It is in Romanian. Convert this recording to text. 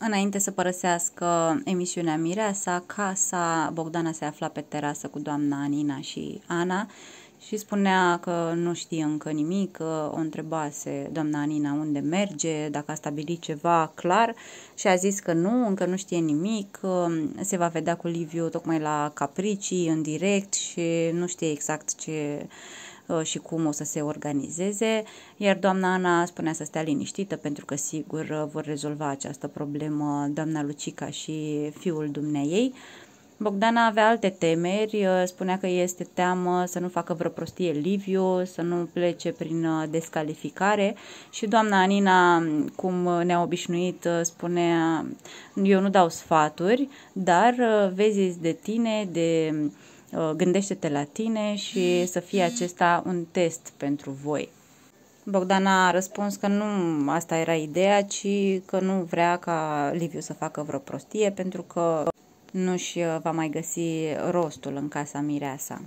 Înainte să părăsească emisiunea Mireasa, casa Bogdana se afla pe terasă cu doamna Anina și Ana și spunea că nu știe încă nimic, că o întrebase doamna Anina unde merge, dacă a stabilit ceva clar și a zis că nu, încă nu știe nimic, se va vedea cu Liviu tocmai la Capricii, în direct și nu știe exact ce Uh, și cum o să se organizeze, iar doamna Ana spunea să stea liniștită pentru că sigur uh, vor rezolva această problemă doamna Lucica și fiul dumneei. Bogdana avea alte temeri, uh, spunea că este teamă să nu facă vreo prostie Liviu, să nu plece prin descalificare și doamna Anina, cum ne-a obișnuit, spunea eu nu dau sfaturi, dar vezi de tine, de Uh, gândește-te la tine și să fie acesta un test pentru voi. Bogdana a răspuns că nu asta era ideea, ci că nu vrea ca Liviu să facă vreo prostie pentru că nu-și uh, va mai găsi rostul în casa mireasa.